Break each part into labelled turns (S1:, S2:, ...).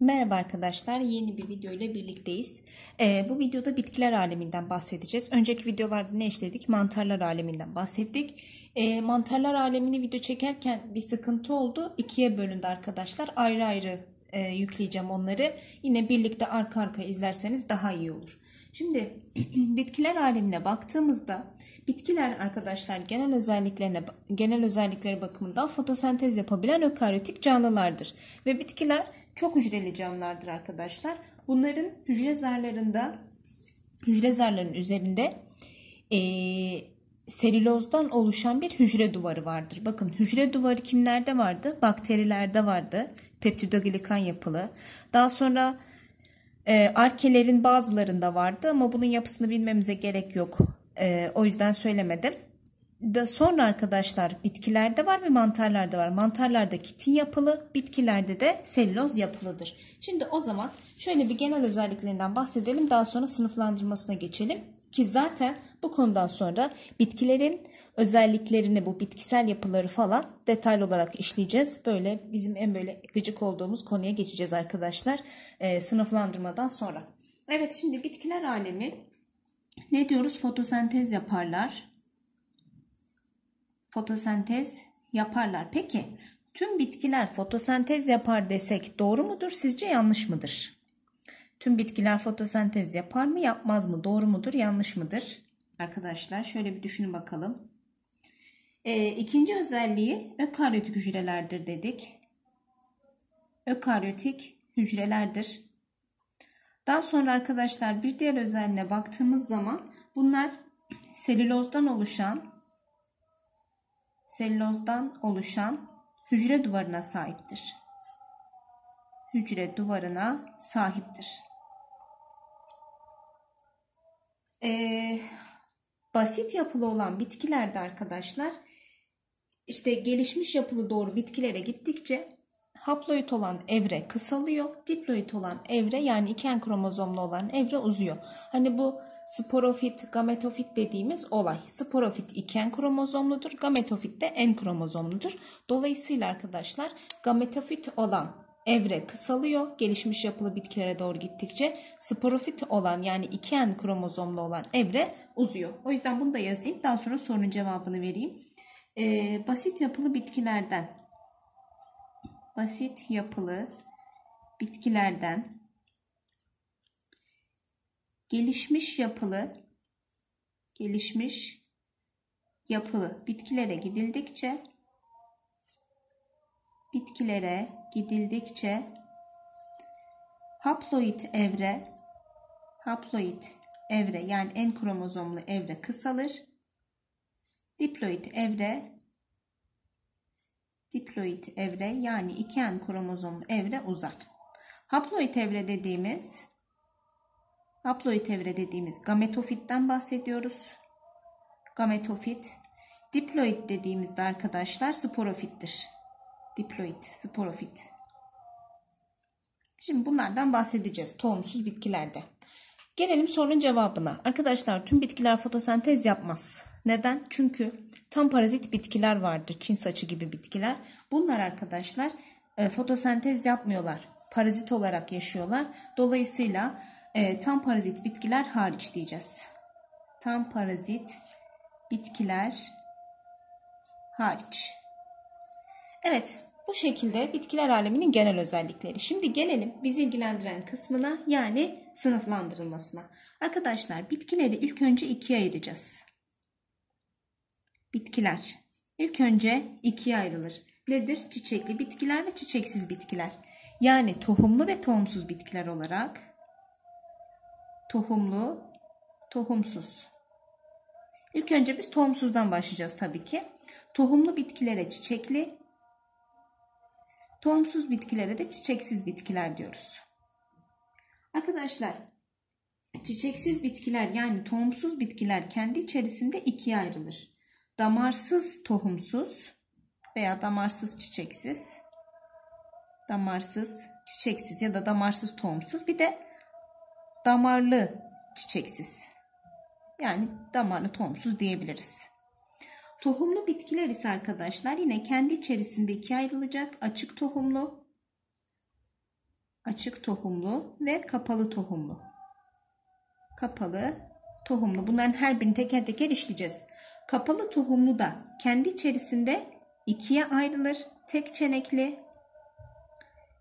S1: Merhaba arkadaşlar yeni bir video ile birlikteyiz. Ee, bu videoda bitkiler aleminden bahsedeceğiz. Önceki videolarda ne işledik? Mantarlar aleminden bahsettik. Ee, mantarlar alemini video çekerken bir sıkıntı oldu. İkiye bölündü arkadaşlar. Ayrı ayrı e, yükleyeceğim onları. Yine birlikte arka arka izlerseniz daha iyi olur. Şimdi bitkiler alemine baktığımızda bitkiler arkadaşlar genel özelliklerine genel özellikleri bakımından fotosentez yapabilen ökaryotik canlılardır ve bitkiler çok hücreli canlılardır arkadaşlar. Bunların hücre zarlarında hücre zarlarının üzerinde e, selülozdan oluşan bir hücre duvarı vardır. Bakın hücre duvarı kimlerde vardı? Bakterilerde vardı. Peptidoglikan yapılı. Daha sonra e, arkelerin bazılarında vardı ama bunun yapısını bilmemize gerek yok. E, o yüzden söylemedim da sonra arkadaşlar bitkilerde var ve mantarlarda var. Mantarlarda kitin yapılı, bitkilerde de selüloz yapılıdır. Şimdi o zaman şöyle bir genel özelliklerinden bahsedelim. Daha sonra sınıflandırmasına geçelim. Ki zaten bu konudan sonra bitkilerin özelliklerini, bu bitkisel yapıları falan detaylı olarak işleyeceğiz. Böyle bizim en böyle gıcık olduğumuz konuya geçeceğiz arkadaşlar e, sınıflandırmadan sonra. Evet şimdi bitkiler alemi ne diyoruz? Fotosentez yaparlar fotosentez yaparlar. Peki tüm bitkiler fotosentez yapar desek doğru mudur sizce yanlış mıdır? Tüm bitkiler fotosentez yapar mı yapmaz mı? Doğru mudur yanlış mıdır? Arkadaşlar şöyle bir düşünün bakalım. E, ikinci özelliği ökaryotik hücrelerdir dedik. Ökaryotik hücrelerdir. Daha sonra arkadaşlar bir diğer özelliğine baktığımız zaman bunlar selülozdan oluşan sellozdan oluşan hücre duvarına sahiptir. Hücre duvarına sahiptir. Ee, basit yapılı olan bitkilerde arkadaşlar işte gelişmiş yapılı doğru bitkilere gittikçe haploid olan evre kısalıyor. Diploid olan evre yani iken kromozomlu olan evre uzuyor. Hani bu sporofit, gametofit dediğimiz olay. Sporofit iken kromozomludur, gametofit de en kromozomludur. Dolayısıyla arkadaşlar gametofit olan evre kısalıyor gelişmiş yapılı bitkilere doğru gittikçe. Sporofit olan yani iken kromozomlu olan evre uzuyor. O yüzden bunu da yazayım daha sonra sorunun cevabını vereyim. Ee, basit yapılı bitkilerden basit yapılı bitkilerden gelişmiş yapılı gelişmiş yapılı bitkilere gidildikçe bitkilere gidildikçe haploid evre haploid evre yani en kromozomlu evre kısalır. Diploid evre diploid evre yani iki en kromozomlu evre uzar. Haploid evre dediğimiz Haploid evre dediğimiz gametofitten bahsediyoruz. Gametofit. Diploid dediğimizde arkadaşlar sporofittir. Diploid, sporofit. Şimdi bunlardan bahsedeceğiz tohumsuz bitkilerde. Gelelim sorunun cevabına. Arkadaşlar tüm bitkiler fotosentez yapmaz. Neden? Çünkü tam parazit bitkiler vardır. Çin saçı gibi bitkiler. Bunlar arkadaşlar e, fotosentez yapmıyorlar. Parazit olarak yaşıyorlar. Dolayısıyla e, tam parazit bitkiler hariç diyeceğiz. Tam parazit bitkiler hariç. Evet bu şekilde bitkiler aleminin genel özellikleri. Şimdi gelelim bizi ilgilendiren kısmına yani sınıflandırılmasına. Arkadaşlar bitkileri ilk önce ikiye ayıracağız. Bitkiler ilk önce ikiye ayrılır. Nedir? Çiçekli bitkiler ve çiçeksiz bitkiler. Yani tohumlu ve tohumsuz bitkiler olarak tohumlu, tohumsuz. İlk önce biz tohumsuzdan başlayacağız tabii ki. Tohumlu bitkilere çiçekli, tohumsuz bitkilere de çiçeksiz bitkiler diyoruz. Arkadaşlar çiçeksiz bitkiler yani tohumsuz bitkiler kendi içerisinde ikiye ayrılır. Damarsız tohumsuz veya damarsız çiçeksiz, damarsız çiçeksiz ya da damarsız tohumsuz bir de damarlı çiçeksiz. Yani damarlı tohumsuz diyebiliriz. Tohumlu bitkiler ise arkadaşlar yine kendi içerisinde ikiye ayrılacak. Açık tohumlu, açık tohumlu ve kapalı tohumlu. Kapalı, tohumlu. Bunların her birini teker teker işleyeceğiz. Kapalı tohumlu da kendi içerisinde ikiye ayrılır. Tek çenekli,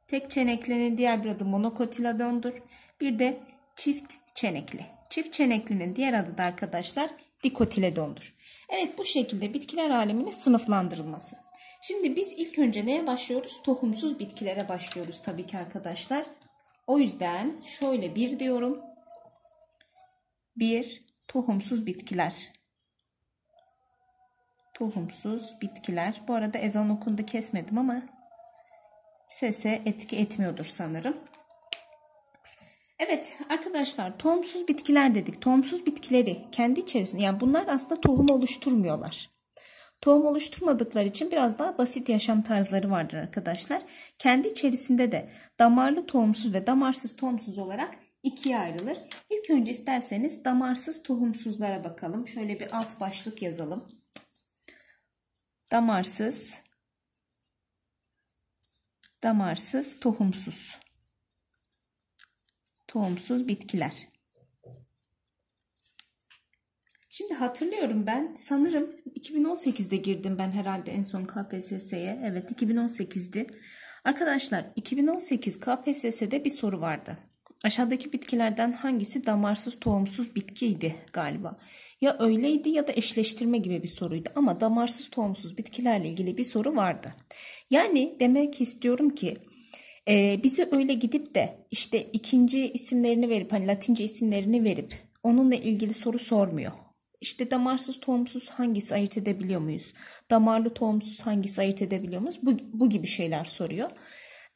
S1: tek çenekli'nin diğer bir adı monokotiledondur. Bir de çift çenekli. Çift çeneklinin diğer adı da arkadaşlar dikotiledondur. Evet bu şekilde bitkiler aleminin sınıflandırılması. Şimdi biz ilk önce neye başlıyoruz? Tohumsuz bitkilere başlıyoruz tabii ki arkadaşlar. O yüzden şöyle bir diyorum. Bir tohumsuz bitkiler. Tohumsuz bitkiler. Bu arada ezan okundu kesmedim ama sese etki etmiyordur sanırım. Evet arkadaşlar tohumsuz bitkiler dedik. Tohumsuz bitkileri kendi içerisinde yani bunlar aslında tohum oluşturmuyorlar. Tohum oluşturmadıkları için biraz daha basit yaşam tarzları vardır arkadaşlar. Kendi içerisinde de damarlı tohumsuz ve damarsız tohumsuz olarak ikiye ayrılır. İlk önce isterseniz damarsız tohumsuzlara bakalım. Şöyle bir alt başlık yazalım. Damarsız damarsız tohumsuz tohumsuz bitkiler. Şimdi hatırlıyorum ben sanırım 2018'de girdim ben herhalde en son KPSS'ye. Evet 2018'di. Arkadaşlar 2018 KPSS'de bir soru vardı. Aşağıdaki bitkilerden hangisi damarsız tohumsuz bitkiydi galiba? Ya öyleydi ya da eşleştirme gibi bir soruydu ama damarsız tohumsuz bitkilerle ilgili bir soru vardı. Yani demek istiyorum ki e, bize öyle gidip de işte ikinci isimlerini verip hani latince isimlerini verip onunla ilgili soru sormuyor. İşte damarsız tohumsuz hangisi ayırt edebiliyor muyuz? Damarlı tohumsuz hangisi ayırt edebiliyor muyuz? Bu, bu gibi şeyler soruyor.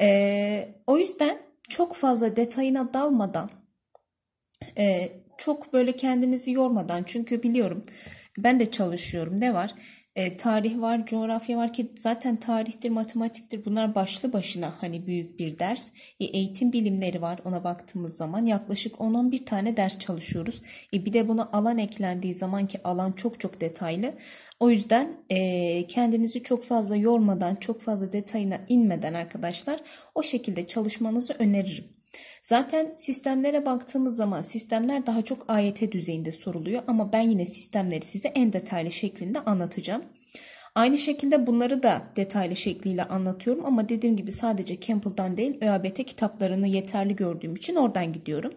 S1: E, o yüzden çok fazla detayına dalmadan e, çok böyle kendinizi yormadan çünkü biliyorum ben de çalışıyorum ne var e, tarih var, coğrafya var ki zaten tarihtir, matematiktir bunlar başlı başına hani büyük bir ders. E, eğitim bilimleri var ona baktığımız zaman yaklaşık 10-11 tane ders çalışıyoruz. E, bir de buna alan eklendiği zaman ki alan çok çok detaylı. O yüzden e, kendinizi çok fazla yormadan, çok fazla detayına inmeden arkadaşlar o şekilde çalışmanızı öneririm. Zaten sistemlere baktığımız zaman sistemler daha çok AYT düzeyinde soruluyor ama ben yine sistemleri size en detaylı şeklinde anlatacağım. Aynı şekilde bunları da detaylı şekliyle anlatıyorum ama dediğim gibi sadece Campbell'dan değil ÖABT kitaplarını yeterli gördüğüm için oradan gidiyorum.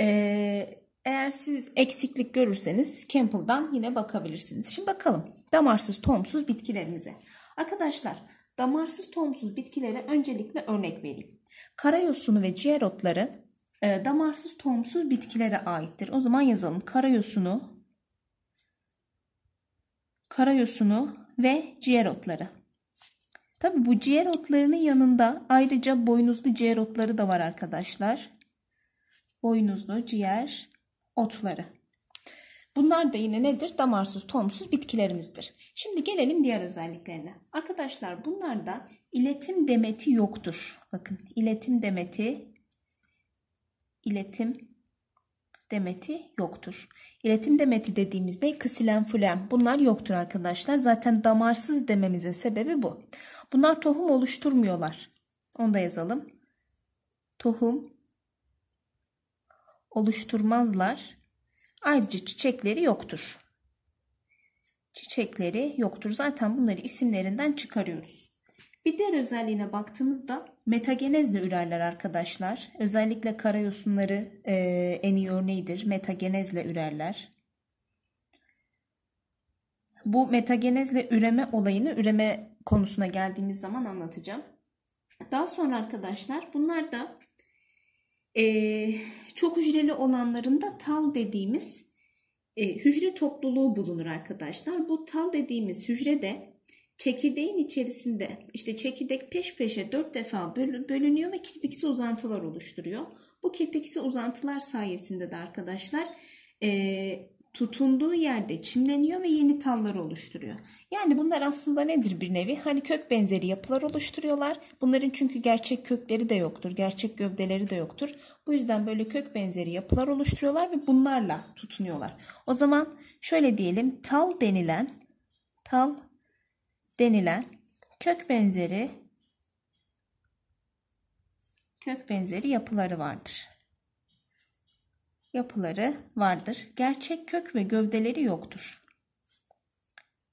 S1: Ee, eğer siz eksiklik görürseniz Campbell'dan yine bakabilirsiniz. Şimdi bakalım damarsız tohumsuz bitkilerimize. Arkadaşlar damarsız tohumsuz bitkilere öncelikle örnek vereyim. Karayosunu ve ciğer otları e, damarsız tohumsuz bitkilere aittir. O zaman yazalım. Karayosunu, karayosunu ve ciğer otları. Tabi bu ciğer otlarının yanında ayrıca boynuzlu ciğer otları da var arkadaşlar. Boynuzlu ciğer otları. Bunlar da yine nedir? Damarsız, tohumsuz bitkilerimizdir. Şimdi gelelim diğer özelliklerine. Arkadaşlar bunlar da İletim demeti yoktur. Bakın iletim demeti iletim demeti yoktur. İletim demeti dediğimizde kısilen fulen, bunlar yoktur arkadaşlar. Zaten damarsız dememizin sebebi bu. Bunlar tohum oluşturmuyorlar. Onu da yazalım. Tohum oluşturmazlar. Ayrıca çiçekleri yoktur. Çiçekleri yoktur. Zaten bunları isimlerinden çıkarıyoruz. Bir diğer özelliğine baktığımızda metagenezle ürerler arkadaşlar. Özellikle karayosunları e, en iyi örneğidir. Metagenezle ürerler. Bu metagenezle üreme olayını üreme konusuna geldiğimiz zaman anlatacağım. Daha sonra arkadaşlar bunlar da e, çok hücreli olanlarında tal dediğimiz e, hücre topluluğu bulunur arkadaşlar. Bu tal dediğimiz hücrede Çekirdeğin içerisinde işte çekirdek peş peşe 4 defa bölünüyor ve kirpiksi uzantılar oluşturuyor. Bu kirpiksi uzantılar sayesinde de arkadaşlar e, tutunduğu yerde çimleniyor ve yeni tallar oluşturuyor. Yani bunlar aslında nedir bir nevi? Hani kök benzeri yapılar oluşturuyorlar. Bunların çünkü gerçek kökleri de yoktur, gerçek gövdeleri de yoktur. Bu yüzden böyle kök benzeri yapılar oluşturuyorlar ve bunlarla tutunuyorlar. O zaman şöyle diyelim, tal denilen tal denilen kök benzeri kök benzeri yapıları vardır. Yapıları vardır. Gerçek kök ve gövdeleri yoktur.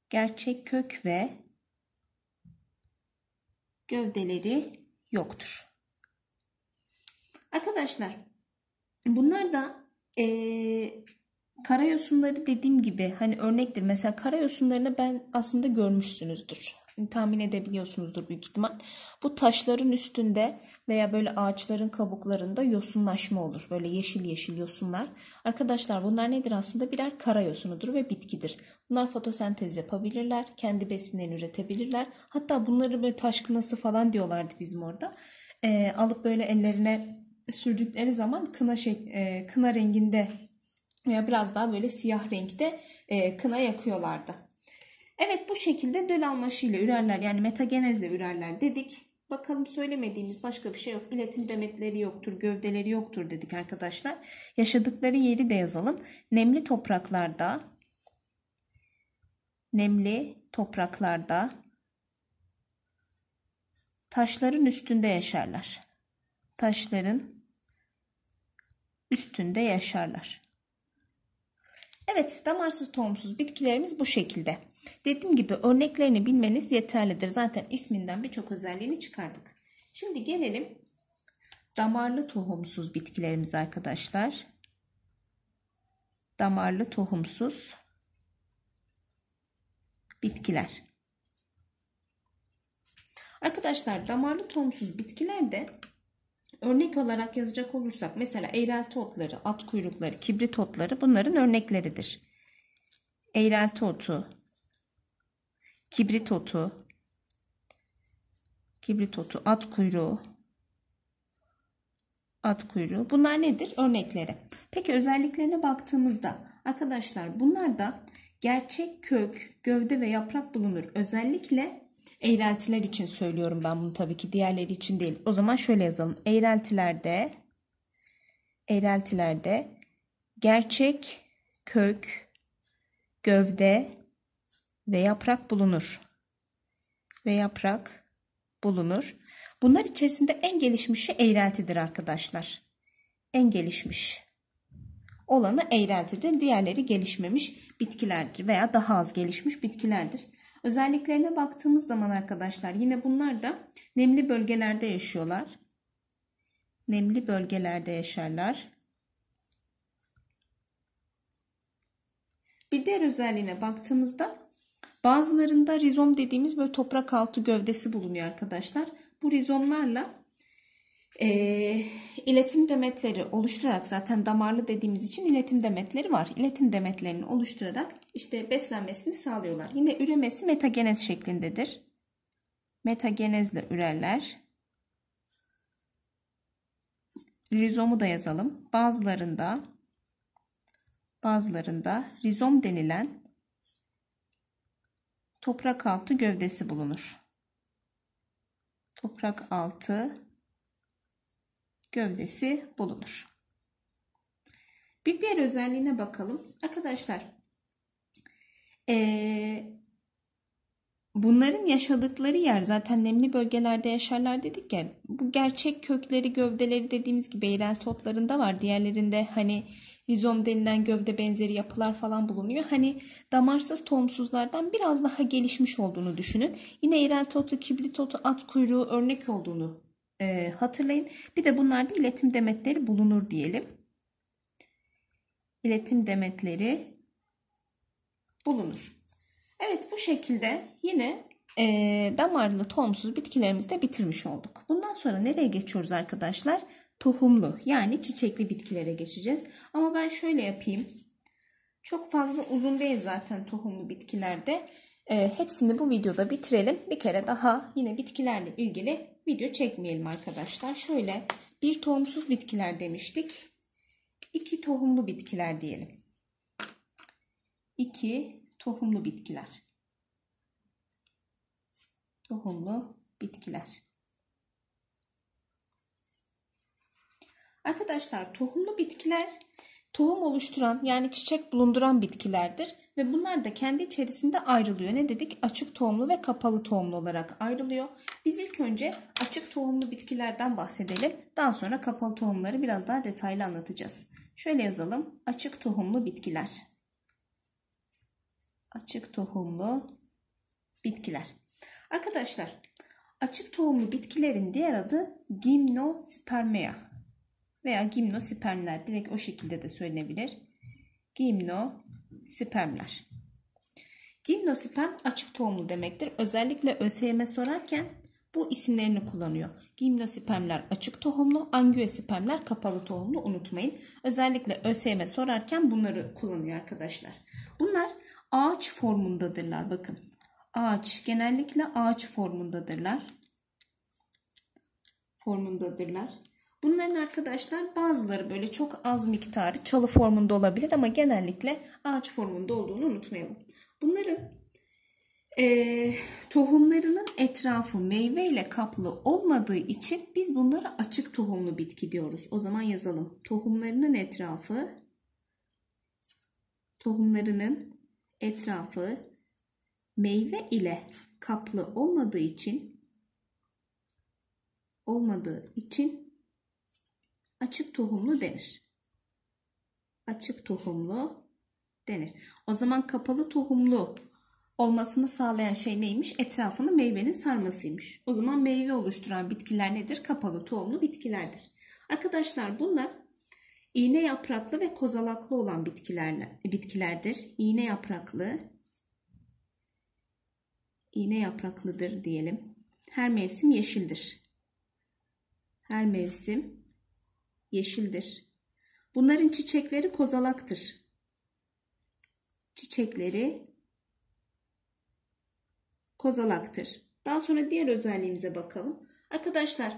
S1: Gerçek kök ve gövdeleri yoktur. Arkadaşlar bunlar da ee, Karayosunları dediğim gibi hani örnektir. Mesela karayosunlarını ben aslında görmüşsünüzdür. Hani tahmin edebiliyorsunuzdur büyük ihtimal. Bu taşların üstünde veya böyle ağaçların kabuklarında yosunlaşma olur. Böyle yeşil yeşil yosunlar. Arkadaşlar bunlar nedir aslında? Birer karayosunudur ve bitkidir. Bunlar fotosentez yapabilirler. Kendi besinlerini üretebilirler. Hatta bunları böyle taşkınası falan diyorlardı bizim orada. Ee, alıp böyle ellerine sürdükleri zaman kına, şey, e, kına renginde veya biraz daha böyle siyah renkte e, kına yakıyorlardı. Evet bu şekilde döl almaşıyla ürerler yani metagenezle ürerler dedik. Bakalım söylemediğimiz başka bir şey yok. İletim demetleri yoktur, gövdeleri yoktur dedik arkadaşlar. Yaşadıkları yeri de yazalım. Nemli topraklarda, nemli topraklarda, taşların üstünde yaşarlar. Taşların üstünde yaşarlar. Evet damarsız tohumsuz bitkilerimiz bu şekilde. Dediğim gibi örneklerini bilmeniz yeterlidir. Zaten isminden birçok özelliğini çıkardık. Şimdi gelelim damarlı tohumsuz bitkilerimiz arkadaşlar. Damarlı tohumsuz bitkiler. Arkadaşlar damarlı tohumsuz bitkilerde Örnek olarak yazacak olursak mesela eğrelti otları, at kuyrukları, kibrit otları bunların örnekleridir. Eğrelti otu, kibrit otu, kibrit otu, at kuyruğu, at kuyruğu. Bunlar nedir? Örnekleri. Peki özelliklerine baktığımızda arkadaşlar bunlar da gerçek kök, gövde ve yaprak bulunur. Özellikle Eğreltiler için söylüyorum ben bunu tabii ki diğerleri için değil. O zaman şöyle yazalım. Eğreltilerde eğreltilerde gerçek kök, gövde ve yaprak bulunur. Ve yaprak bulunur. Bunlar içerisinde en gelişmişi şey eğreltidir arkadaşlar. En gelişmiş olanı eğreltidir. Diğerleri gelişmemiş bitkilerdir veya daha az gelişmiş bitkilerdir. Özelliklerine baktığımız zaman arkadaşlar yine bunlar da nemli bölgelerde yaşıyorlar. Nemli bölgelerde yaşarlar. Bir diğer özelliğine baktığımızda bazılarında rizom dediğimiz böyle toprak altı gövdesi bulunuyor arkadaşlar. Bu rizomlarla e, iletim demetleri oluşturarak zaten damarlı dediğimiz için iletim demetleri var. İletim demetlerini oluşturarak işte beslenmesini sağlıyorlar. Yine üremesi metagenez şeklindedir. Metagenezle ürerler. Rizomu da yazalım. Bazılarında bazılarında rizom denilen toprak altı gövdesi bulunur. Toprak altı gövdesi bulunur. Bir diğer özelliğine bakalım. Arkadaşlar ee, bunların yaşadıkları yer zaten nemli bölgelerde yaşarlar dedik ya. Bu gerçek kökleri gövdeleri dediğimiz gibi eğrel toplarında var. Diğerlerinde hani rizom denilen gövde benzeri yapılar falan bulunuyor. Hani damarsız tohumsuzlardan biraz daha gelişmiş olduğunu düşünün. Yine eğrel totu, kibrit totu, at kuyruğu örnek olduğunu e, hatırlayın. Bir de bunlarda iletim demetleri bulunur diyelim. İletim demetleri bulunur. Evet bu şekilde yine e, damarlı tohumsuz bitkilerimizi de bitirmiş olduk. Bundan sonra nereye geçiyoruz arkadaşlar? Tohumlu yani çiçekli bitkilere geçeceğiz. Ama ben şöyle yapayım. Çok fazla uzun değil zaten tohumlu bitkilerde. E, hepsini bu videoda bitirelim. Bir kere daha yine bitkilerle ilgili video çekmeyelim arkadaşlar. Şöyle bir tohumsuz bitkiler demiştik. İki tohumlu bitkiler diyelim. İki tohumlu bitkiler. Tohumlu bitkiler. Arkadaşlar tohumlu bitkiler tohum oluşturan yani çiçek bulunduran bitkilerdir ve bunlar da kendi içerisinde ayrılıyor. Ne dedik? Açık tohumlu ve kapalı tohumlu olarak ayrılıyor. Biz ilk önce açık tohumlu bitkilerden bahsedelim. Daha sonra kapalı tohumları biraz daha detaylı anlatacağız. Şöyle yazalım. Açık tohumlu bitkiler. Açık tohumlu bitkiler. Arkadaşlar açık tohumlu bitkilerin diğer adı Gymnospermea veya gimnospermler direkt o şekilde de söylenebilir. Gimnospermler. Gimnosperm açık tohumlu demektir. Özellikle ÖSYM sorarken bu isimlerini kullanıyor. Gimnospermler açık tohumlu, angiospermler kapalı tohumlu unutmayın. Özellikle ÖSYM sorarken bunları kullanıyor arkadaşlar. Bunlar ağaç formundadırlar bakın. Ağaç genellikle ağaç formundadırlar. Formundadırlar. Bunların arkadaşlar bazıları böyle çok az miktarı çalı formunda olabilir ama genellikle ağaç formunda olduğunu unutmayalım. Bunların e, tohumlarının etrafı meyve ile kaplı olmadığı için biz bunlara açık tohumlu bitki diyoruz. O zaman yazalım. Tohumlarının etrafı tohumlarının etrafı meyve ile kaplı olmadığı için olmadığı için açık tohumlu denir. Açık tohumlu denir. O zaman kapalı tohumlu olmasını sağlayan şey neymiş? Etrafını meyvenin sarmasıymış. O zaman meyve oluşturan bitkiler nedir? Kapalı tohumlu bitkilerdir. Arkadaşlar bunlar iğne yapraklı ve kozalaklı olan bitkilerle, e, bitkilerdir. İğne yapraklı, iğne yapraklıdır diyelim. Her mevsim yeşildir. Her mevsim yeşildir. Bunların çiçekleri kozalaktır. Çiçekleri kozalaktır. Daha sonra diğer özelliğimize bakalım. Arkadaşlar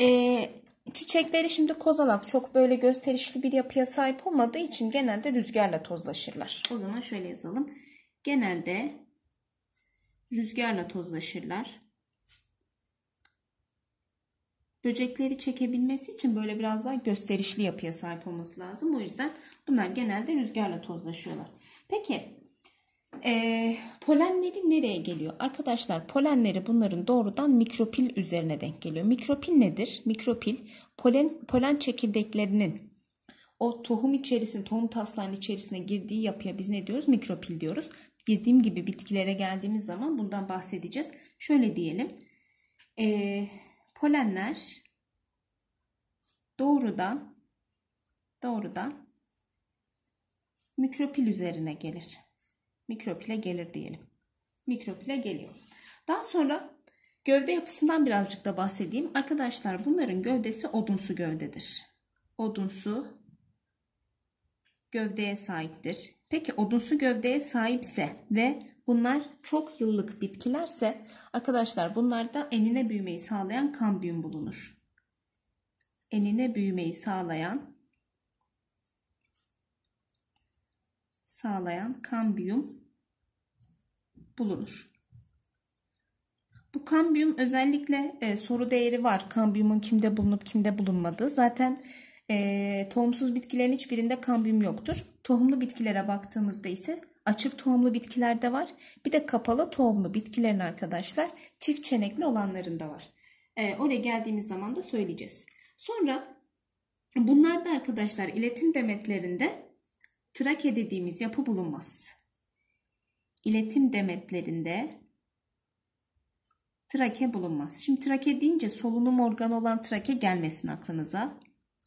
S1: ee, çiçekleri şimdi kozalak çok böyle gösterişli bir yapıya sahip olmadığı için genelde rüzgarla tozlaşırlar. O zaman şöyle yazalım. Genelde rüzgarla tozlaşırlar böcekleri çekebilmesi için böyle biraz daha gösterişli yapıya sahip olması lazım. O yüzden bunlar genelde rüzgarla tozlaşıyorlar. Peki e, polenleri nereye geliyor? Arkadaşlar polenleri bunların doğrudan mikropil üzerine denk geliyor. Mikropil nedir? Mikropil polen, polen çekirdeklerinin o tohum içerisinde, tohum taslağının içerisine girdiği yapıya biz ne diyoruz? Mikropil diyoruz. Dediğim gibi bitkilere geldiğimiz zaman bundan bahsedeceğiz. Şöyle diyelim. Eee polenler doğrudan doğrudan mikropil üzerine gelir. Mikropile gelir diyelim. Mikropile geliyor. Daha sonra gövde yapısından birazcık da bahsedeyim. Arkadaşlar bunların gövdesi odunsu gövdedir. Odunsu gövdeye sahiptir. Peki odunsu gövdeye sahipse ve Bunlar çok yıllık bitkilerse arkadaşlar bunlarda enine büyümeyi sağlayan kambiyum bulunur. Enine büyümeyi sağlayan sağlayan kambiyum bulunur. Bu kambiyum özellikle e, soru değeri var. Kambiyumun kimde bulunup kimde bulunmadığı. Zaten e, tohumsuz bitkilerin hiçbirinde kambiyum yoktur. Tohumlu bitkilere baktığımızda ise Açık tohumlu bitkiler de var. Bir de kapalı tohumlu bitkilerin arkadaşlar çift çenekli olanların da var. E, oraya geldiğimiz zaman da söyleyeceğiz. Sonra bunlar da arkadaşlar iletim demetlerinde trake dediğimiz yapı bulunmaz. İletim demetlerinde trake bulunmaz. Şimdi trake deyince solunum organı olan trake gelmesin aklınıza.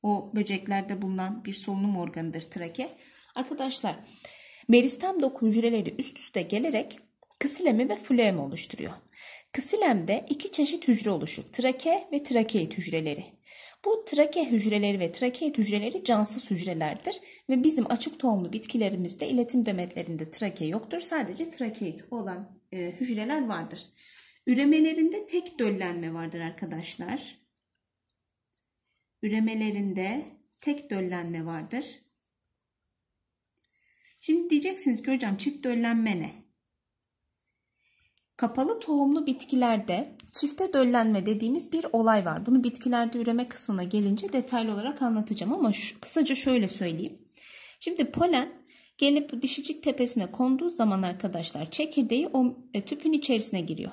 S1: O böceklerde bulunan bir solunum organıdır trake. Arkadaşlar Meristem doku hücreleri üst üste gelerek kısilemi ve floemi oluşturuyor. Kısilemde iki çeşit hücre oluşur. Trake ve trakeit hücreleri. Bu trake hücreleri ve trakeit hücreleri cansız hücrelerdir ve bizim açık tohumlu bitkilerimizde iletim demetlerinde trake yoktur. Sadece trakeit olan e, hücreler vardır. Üremelerinde tek döllenme vardır arkadaşlar. Üremelerinde tek döllenme vardır. Şimdi diyeceksiniz ki hocam çift döllenme ne? Kapalı tohumlu bitkilerde çifte döllenme dediğimiz bir olay var. Bunu bitkilerde üreme kısmına gelince detaylı olarak anlatacağım ama şu, kısaca şöyle söyleyeyim. Şimdi polen gelip dişicik tepesine konduğu zaman arkadaşlar çekirdeği o e, tüpün içerisine giriyor.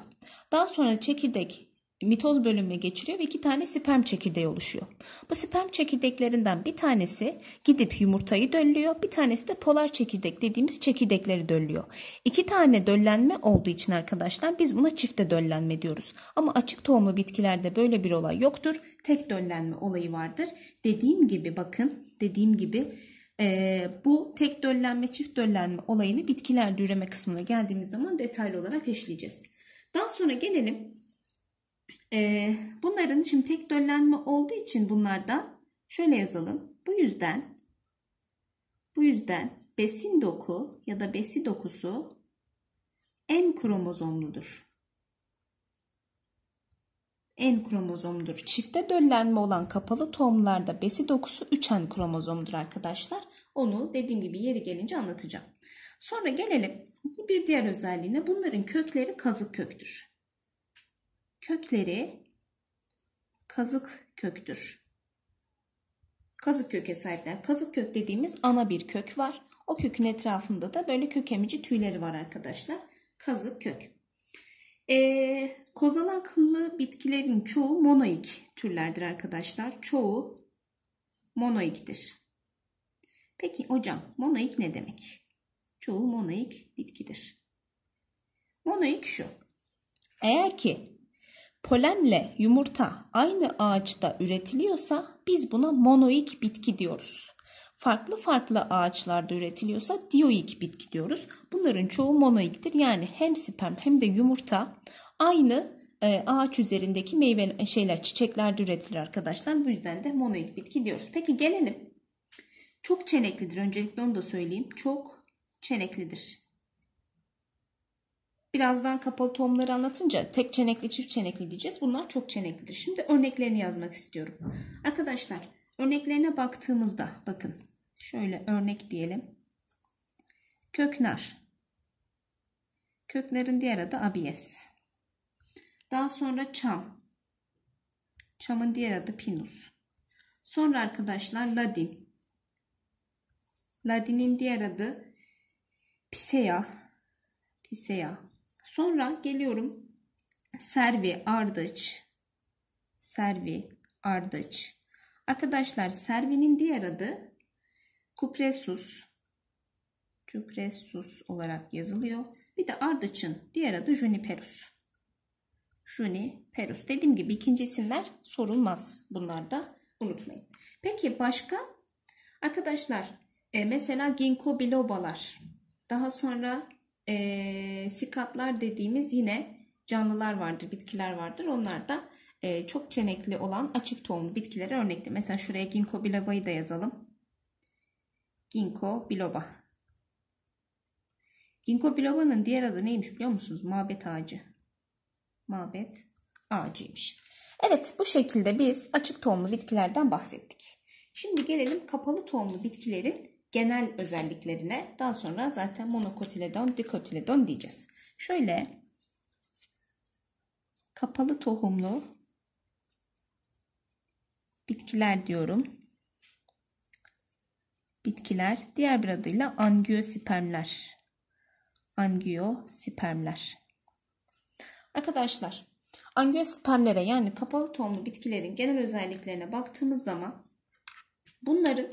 S1: Daha sonra çekirdek mitoz bölünme geçiriyor ve iki tane sperm çekirdeği oluşuyor. Bu sperm çekirdeklerinden bir tanesi gidip yumurtayı döllüyor. Bir tanesi de polar çekirdek dediğimiz çekirdekleri döllüyor. İki tane döllenme olduğu için arkadaşlar biz buna çifte döllenme diyoruz. Ama açık tohumlu bitkilerde böyle bir olay yoktur. Tek döllenme olayı vardır. Dediğim gibi bakın dediğim gibi ee, bu tek döllenme çift döllenme olayını bitkiler üreme kısmına geldiğimiz zaman detaylı olarak işleyeceğiz. Daha sonra gelelim ee, bunların şimdi tek döllenme olduğu için bunlardan şöyle yazalım. Bu yüzden bu yüzden besin doku ya da besi dokusu en kromozomludur. En kromozomdur. Çifte döllenme olan kapalı tohumlarda besi dokusu 3N kromozomdur arkadaşlar. Onu dediğim gibi yeri gelince anlatacağım. Sonra gelelim bir diğer özelliğine. Bunların kökleri kazık köktür kökleri kazık köktür. Kazık köke sahipler. Kazık kök dediğimiz ana bir kök var. O kökün etrafında da böyle kökemici tüyleri var arkadaşlar. Kazık kök. Ee, kozalaklı bitkilerin çoğu monoik türlerdir arkadaşlar. Çoğu monoiktir. Peki hocam monoik ne demek? Çoğu monoik bitkidir. Monoik şu. Eğer ki Polenle yumurta aynı ağaçta üretiliyorsa biz buna monoik bitki diyoruz. Farklı farklı ağaçlarda üretiliyorsa dioik bitki diyoruz. Bunların çoğu monoiktir. Yani hem sperm hem de yumurta aynı e, ağaç üzerindeki meyve şeyler çiçeklerde üretilir arkadaşlar. Bu yüzden de monoik bitki diyoruz. Peki gelelim. Çok çeneklidir. Öncelikle onu da söyleyeyim. Çok çeneklidir. Birazdan kapalı tohumları anlatınca tek çenekli çift çenekli diyeceğiz. Bunlar çok çeneklidir. Şimdi örneklerini yazmak istiyorum. Arkadaşlar örneklerine baktığımızda bakın şöyle örnek diyelim. Köknar. Köklerin diğer adı abiyes. Daha sonra çam. Çamın diğer adı pinus. Sonra arkadaşlar ladin. Ladinin diğer adı piseya. Piseya. Sonra geliyorum servi ardıç. Servi ardıç. Arkadaşlar servinin diğer adı kupresus. Kupresus olarak yazılıyor. Bir de ardıçın diğer adı juniperus. Juniperus. Dediğim gibi ikinci isimler sorulmaz. Bunlar da unutmayın. Peki başka? Arkadaşlar e, mesela ginkgo bilobalar. Daha sonra e, sikatlar dediğimiz yine canlılar vardır, bitkiler vardır. Onlar da e, çok çenekli olan açık tohumlu bitkilere örnektir. Mesela şuraya ginkgo biloba'yı da yazalım. Ginkgo biloba. Ginkgo biloba'nın diğer adı neymiş biliyor musunuz? Mabet ağacı. Mabet ağacıymış. Evet bu şekilde biz açık tohumlu bitkilerden bahsettik. Şimdi gelelim kapalı tohumlu bitkilerin genel özelliklerine daha sonra zaten monokotiledon, dikotiledon diyeceğiz. Şöyle kapalı tohumlu bitkiler diyorum. Bitkiler diğer bir adıyla angiospermler. Angiospermler. Arkadaşlar angiospermlere yani kapalı tohumlu bitkilerin genel özelliklerine baktığımız zaman bunların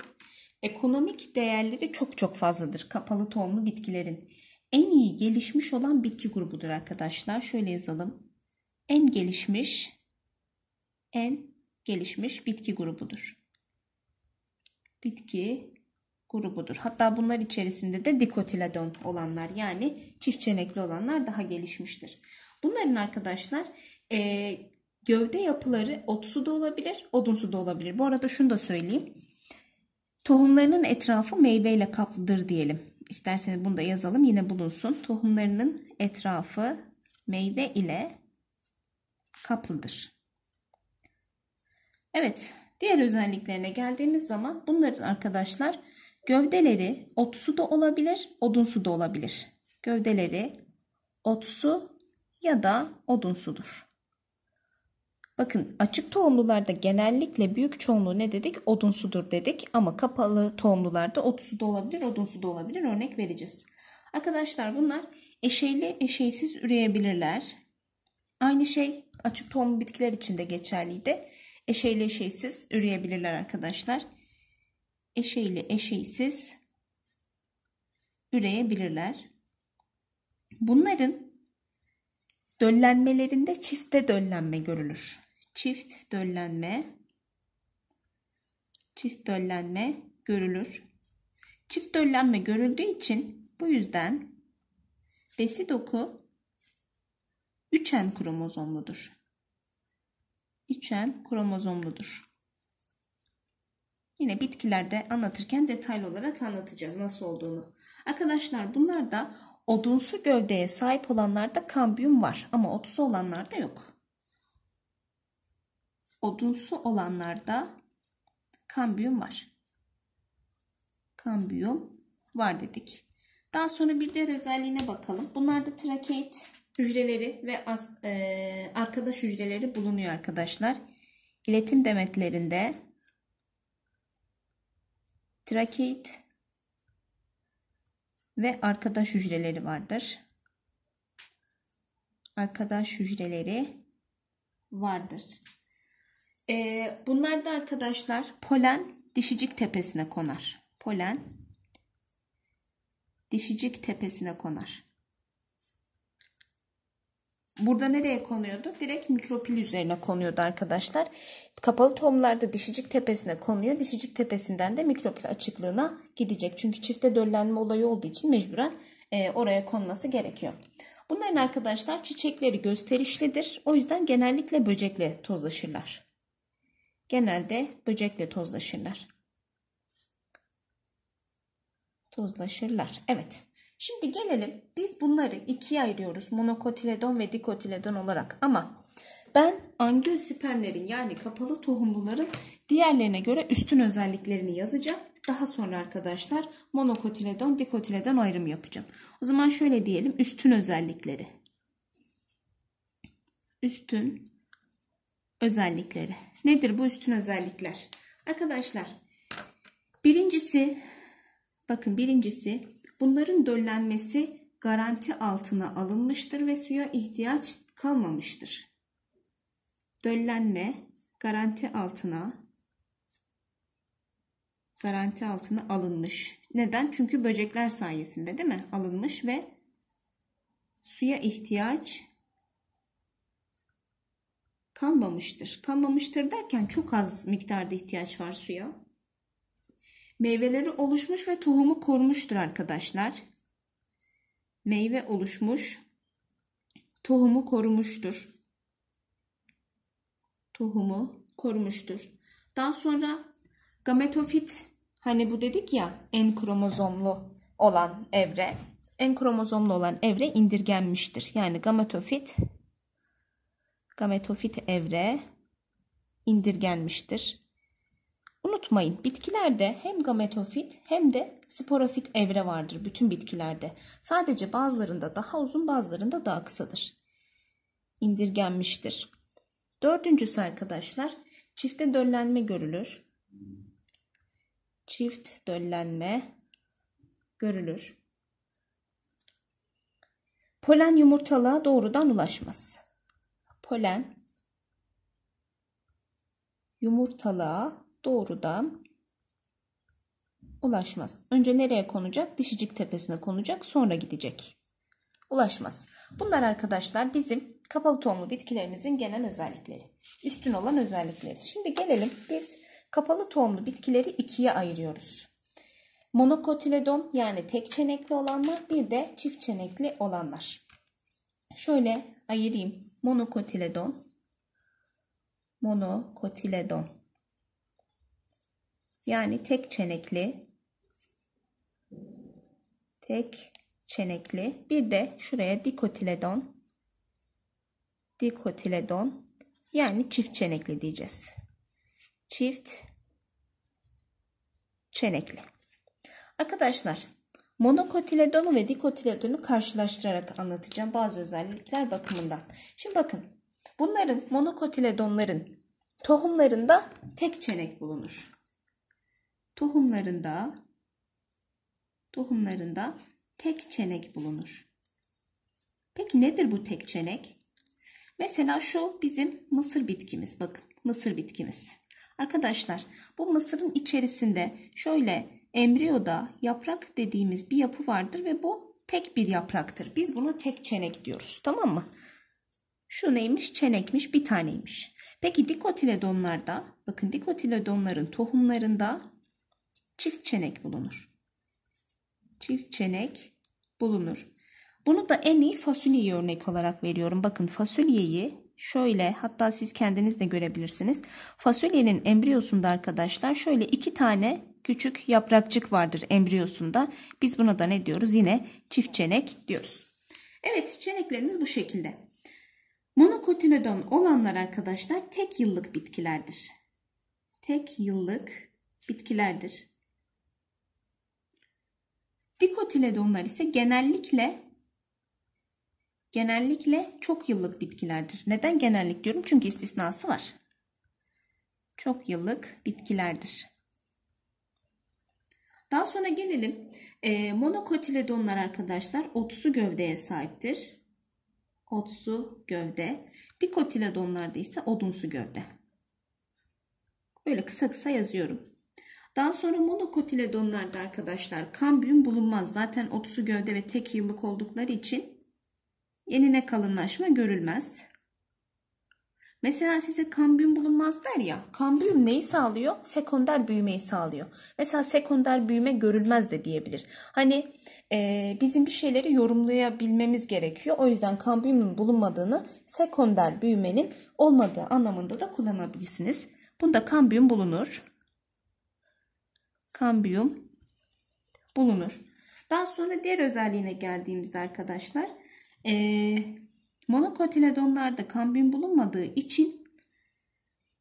S1: Ekonomik değerleri çok çok fazladır kapalı tohumlu bitkilerin. En iyi gelişmiş olan bitki grubudur arkadaşlar. Şöyle yazalım. En gelişmiş en gelişmiş bitki grubudur. Bitki grubudur. Hatta bunlar içerisinde de dikotiledon olanlar yani çift çenekli olanlar daha gelişmiştir. Bunların arkadaşlar e, gövde yapıları otsu da olabilir, odunsu da olabilir. Bu arada şunu da söyleyeyim. Tohumlarının etrafı meyveyle kaplıdır diyelim. İsterseniz bunu da yazalım yine bulunsun. Tohumlarının etrafı meyve ile kaplıdır. Evet diğer özelliklerine geldiğimiz zaman bunların arkadaşlar gövdeleri otsu da olabilir odunsu da olabilir. Gövdeleri otsu ya da odunsudur. Bakın açık tohumlularda genellikle büyük çoğunluğu ne dedik? Odunsudur dedik ama kapalı tohumlularda otsu da olabilir, odunsu da olabilir örnek vereceğiz. Arkadaşlar bunlar eşeyli eşeysiz üreyebilirler. Aynı şey açık tohumlu bitkiler için de geçerliydi. Eşeyli eşeysiz üreyebilirler arkadaşlar. Eşeyli eşeysiz üreyebilirler. Bunların döllenmelerinde çifte döllenme görülür çift döllenme çift döllenme görülür. Çift döllenme görüldüğü için bu yüzden besi doku üçen kromozomludur. Üçen kromozomludur. Yine bitkilerde anlatırken detaylı olarak anlatacağız nasıl olduğunu. Arkadaşlar bunlar da odunsu gövdeye sahip olanlarda kambiyum var ama otusu olanlarda yok odunsu olanlarda kambiyum var. Kambiyum var dedik. Daha sonra bir diğer özelliğine bakalım. Bunlarda trakeit hücreleri ve as, e, arkadaş hücreleri bulunuyor arkadaşlar. İletim demetlerinde trakeit ve arkadaş hücreleri vardır. Arkadaş hücreleri vardır. E, bunlar da arkadaşlar polen dişicik tepesine konar. Polen dişicik tepesine konar. Burada nereye konuyordu? Direkt mikropil üzerine konuyordu arkadaşlar. Kapalı tohumlarda dişicik tepesine konuyor. Dişicik tepesinden de mikropil açıklığına gidecek. Çünkü çifte döllenme olayı olduğu için mecburen e, oraya konması gerekiyor. Bunların arkadaşlar çiçekleri gösterişlidir. O yüzden genellikle böcekle tozlaşırlar genelde böcekle tozlaşırlar. Tozlaşırlar. Evet. Şimdi gelelim biz bunları ikiye ayırıyoruz. Monokotiledon ve dikotiledon olarak ama ben angiospermlerin yani kapalı tohumluların diğerlerine göre üstün özelliklerini yazacağım. Daha sonra arkadaşlar monokotiledon, dikotiledon ayrım yapacağım. O zaman şöyle diyelim üstün özellikleri. Üstün özellikleri. Nedir bu üstün özellikler? Arkadaşlar birincisi bakın birincisi bunların döllenmesi garanti altına alınmıştır ve suya ihtiyaç kalmamıştır. Döllenme garanti altına garanti altına alınmış. Neden? Çünkü böcekler sayesinde değil mi? Alınmış ve suya ihtiyaç kanmamıştır. Kanmamıştır derken çok az miktarda ihtiyaç var suya. Meyveleri oluşmuş ve tohumu korumuştur arkadaşlar. Meyve oluşmuş, tohumu korumuştur. Tohumu korumuştur. Daha sonra gametofit hani bu dedik ya en kromozomlu olan evre. En kromozomlu olan evre indirgenmiştir. Yani gametofit gametofit evre indirgenmiştir. Unutmayın bitkilerde hem gametofit hem de sporofit evre vardır bütün bitkilerde. Sadece bazılarında daha uzun bazılarında daha kısadır. İndirgenmiştir. Dördüncüsü arkadaşlar çifte döllenme görülür. Çift döllenme görülür. Polen yumurtalığa doğrudan ulaşmaz polen yumurtalığa doğrudan ulaşmaz. Önce nereye konacak? Dişicik tepesine konacak, sonra gidecek. Ulaşmaz. Bunlar arkadaşlar bizim kapalı tohumlu bitkilerimizin genel özellikleri. Üstün olan özellikleri. Şimdi gelelim biz kapalı tohumlu bitkileri ikiye ayırıyoruz. Monokotiledon yani tek çenekli olanlar bir de çift çenekli olanlar. Şöyle ayırayım monokotiledon, monokotiledon. Yani tek çenekli, tek çenekli. Bir de şuraya dikotiledon, dikotiledon. Yani çift çenekli diyeceğiz. Çift çenekli. Arkadaşlar Monokotiledonu ve dikotiledonu karşılaştırarak anlatacağım bazı özellikler bakımından. Şimdi bakın bunların monokotiledonların tohumlarında tek çenek bulunur. Tohumlarında tohumlarında tek çenek bulunur. Peki nedir bu tek çenek? Mesela şu bizim mısır bitkimiz. Bakın mısır bitkimiz. Arkadaşlar bu mısırın içerisinde şöyle Embriyoda yaprak dediğimiz bir yapı vardır ve bu tek bir yapraktır. Biz buna tek çenek diyoruz tamam mı? Şu neymiş? Çenekmiş bir taneymiş. Peki dikotiledonlarda bakın dikotiledonların tohumlarında çift çenek bulunur. Çift çenek bulunur. Bunu da en iyi fasulyeye örnek olarak veriyorum. Bakın fasulyeyi şöyle hatta siz kendiniz de görebilirsiniz. Fasulyenin embriyosunda arkadaşlar şöyle iki tane küçük yaprakçık vardır embriyosunda. Biz buna da ne diyoruz? Yine çift çenek diyoruz. Evet çeneklerimiz bu şekilde. Monokotinodon olanlar arkadaşlar tek yıllık bitkilerdir. Tek yıllık bitkilerdir. Dikotiledonlar ise genellikle genellikle çok yıllık bitkilerdir. Neden genellik diyorum? Çünkü istisnası var. Çok yıllık bitkilerdir. Daha sonra gelelim e, monokotiledonlar arkadaşlar otsu gövdeye sahiptir. Otsu gövde. Dikotiledonlarda ise odunsu gövde. Böyle kısa kısa yazıyorum. Daha sonra monokotiledonlarda arkadaşlar kambiyum bulunmaz. Zaten otsu gövde ve tek yıllık oldukları için Yenine kalınlaşma görülmez. Mesela size kambiyum bulunmaz der ya. Kambiyum neyi sağlıyor? Sekonder büyümeyi sağlıyor. Mesela sekonder büyüme görülmez de diyebilir. Hani e, bizim bir şeyleri yorumlayabilmemiz gerekiyor. O yüzden kambiyumun bulunmadığını sekonder büyümenin olmadığı anlamında da kullanabilirsiniz. Bunda kambiyum bulunur. Kambiyum bulunur. Daha sonra diğer özelliğine geldiğimizde arkadaşlar e, ee, monokotiledonlarda kambin bulunmadığı için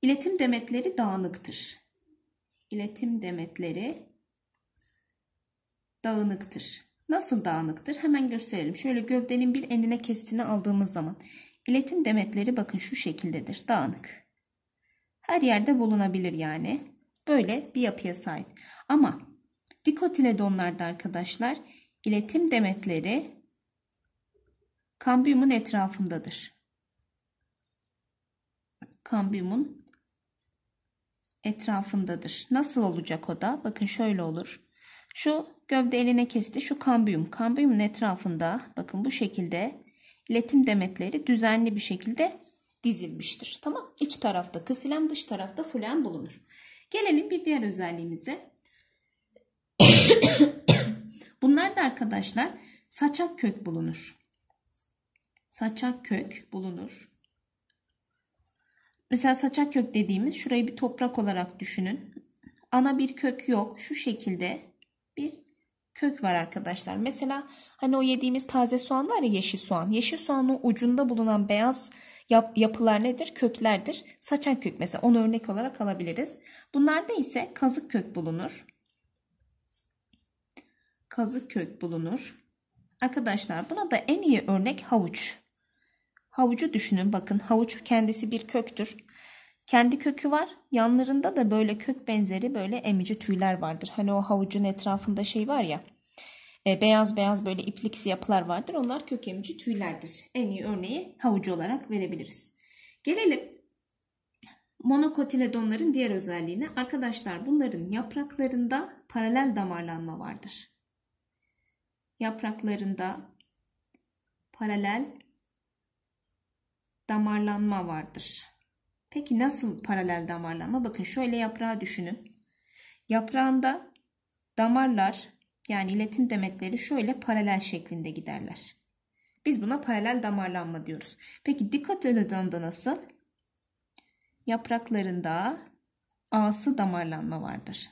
S1: iletim demetleri dağınıktır. İletim demetleri dağınıktır. Nasıl dağınıktır? Hemen gösterelim. Şöyle gövdenin bir enine kestiğini aldığımız zaman iletim demetleri bakın şu şekildedir. Dağınık. Her yerde bulunabilir yani. Böyle bir yapıya sahip. Ama dikotiledonlarda arkadaşlar iletim demetleri Kambiyumun etrafındadır. Kambiyumun etrafındadır. Nasıl olacak o da? Bakın şöyle olur. Şu gövde eline kesti. Şu kambiyum. Kambiyumun etrafında bakın bu şekilde iletim demetleri düzenli bir şekilde dizilmiştir. Tamam. İç tarafta kısilem, dış tarafta fulen bulunur. Gelelim bir diğer özelliğimize. Bunlar da arkadaşlar saçak kök bulunur saçak kök bulunur. Mesela saçak kök dediğimiz şurayı bir toprak olarak düşünün. Ana bir kök yok. Şu şekilde bir kök var arkadaşlar. Mesela hani o yediğimiz taze soğan var ya yeşil soğan. Yeşil soğanın ucunda bulunan beyaz yap, yapılar nedir? Köklerdir. Saçak kök mesela onu örnek olarak alabiliriz. Bunlarda ise kazık kök bulunur. Kazık kök bulunur. Arkadaşlar buna da en iyi örnek havuç. Havucu düşünün bakın havuç kendisi bir köktür. Kendi kökü var. Yanlarında da böyle kök benzeri böyle emici tüyler vardır. Hani o havucun etrafında şey var ya. E, beyaz beyaz böyle ipliksi yapılar vardır. Onlar kök emici tüylerdir. En iyi örneği havucu olarak verebiliriz. Gelelim monokotiledonların diğer özelliğine. Arkadaşlar bunların yapraklarında paralel damarlanma vardır. Yapraklarında paralel damarlanma vardır. Peki nasıl paralel damarlanma? Bakın şöyle yaprağı düşünün. Yaprağında damarlar yani iletim demetleri şöyle paralel şeklinde giderler. Biz buna paralel damarlanma diyoruz. Peki dikkat dikatelodonda nasıl? Yapraklarında ağsı damarlanma vardır.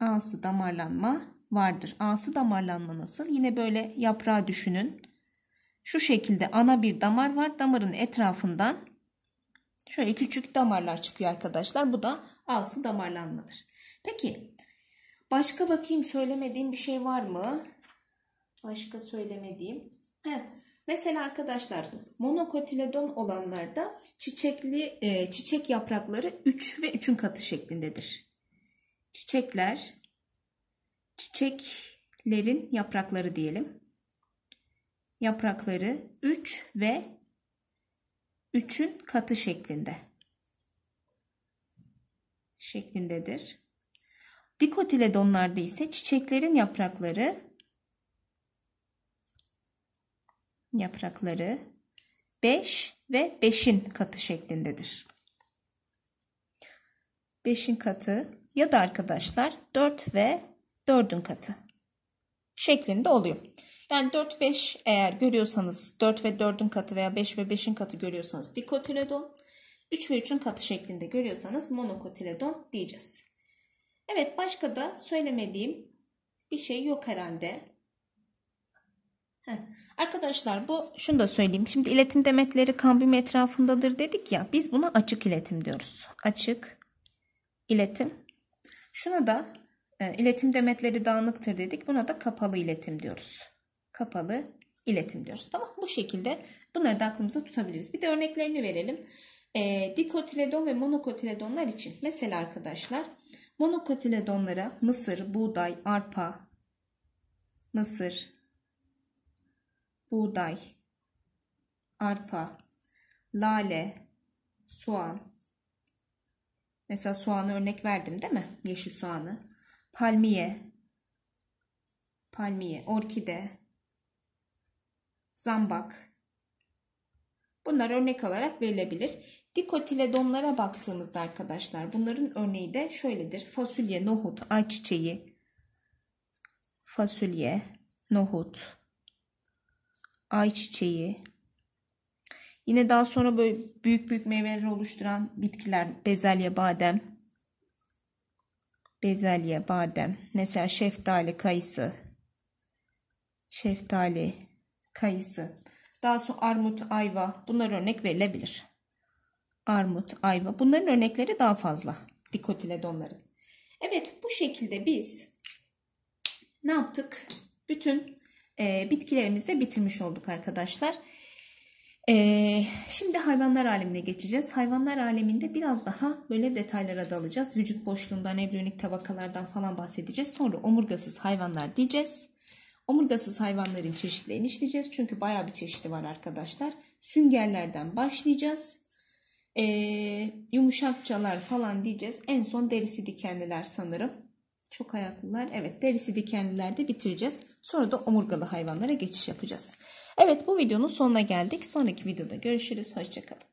S1: Ağsı damarlanma vardır. Ağsı damarlanma nasıl? Yine böyle yaprağı düşünün. Şu şekilde ana bir damar var. Damarın etrafından şöyle küçük damarlar çıkıyor arkadaşlar. Bu da alsı damarlanmadır. Peki başka bakayım söylemediğim bir şey var mı? Başka söylemediğim. Heh. Mesela arkadaşlar monokotiledon olanlarda çiçekli e, çiçek yaprakları 3 ve 3'ün katı şeklindedir. Çiçekler çiçeklerin yaprakları diyelim yaprakları 3 ve 3'ün katı şeklinde şeklindedir. Dikotiledonlarda ise çiçeklerin yaprakları yaprakları 5 ve 5'in katı şeklindedir. 5'in katı ya da arkadaşlar 4 ve 4'ün katı şeklinde oluyor. Ben 4-5 eğer görüyorsanız 4 ve 4'ün katı veya 5 ve 5'in katı görüyorsanız dikotiledon. 3 ve 3'ün katı şeklinde görüyorsanız monokotiledon diyeceğiz. Evet başka da söylemediğim bir şey yok herhalde. Heh. Arkadaşlar bu şunu da söyleyeyim. Şimdi iletim demetleri kambiyum etrafındadır dedik ya. Biz buna açık iletim diyoruz. Açık iletim. Şuna da e, iletim demetleri dağınıktır dedik. Buna da kapalı iletim diyoruz kapalı iletim diyoruz. Tamam bu şekilde bunları da aklımızda tutabiliriz. Bir de örneklerini verelim. E, dikotiledon ve monokotiledonlar için mesela arkadaşlar monokotiledonlara mısır, buğday, arpa, mısır, buğday, arpa, lale, soğan. Mesela soğanı örnek verdim değil mi? Yeşil soğanı. Palmiye, palmiye, orkide, zambak. Bunlar örnek olarak verilebilir. Dikotiledonlara baktığımızda arkadaşlar bunların örneği de şöyledir. Fasulye, nohut, ayçiçeği, fasulye, nohut, ayçiçeği. Yine daha sonra böyle büyük büyük meyveler oluşturan bitkiler bezelye, badem. Bezelye, badem. Mesela şeftali, kayısı. Şeftali, kayısı, daha sonra armut, ayva bunlar örnek verilebilir. Armut, ayva bunların örnekleri daha fazla dikotiledonların. Evet bu şekilde biz ne yaptık? Bütün e, bitkilerimizi de bitirmiş olduk arkadaşlar. Ee, şimdi hayvanlar alemine geçeceğiz. Hayvanlar aleminde biraz daha böyle detaylara dalacağız. Vücut boşluğundan, embriyonik tabakalardan falan bahsedeceğiz. Sonra omurgasız hayvanlar diyeceğiz. Omurgasız hayvanların çeşitlerini işleyeceğiz. Çünkü baya bir çeşidi var arkadaşlar. Süngerlerden başlayacağız. Ee, yumuşakçalar falan diyeceğiz. En son derisi dikenliler sanırım. Çok ayaklılar. Evet derisi dikenlilerde bitireceğiz. Sonra da omurgalı hayvanlara geçiş yapacağız. Evet bu videonun sonuna geldik. Sonraki videoda görüşürüz. Hoşçakalın.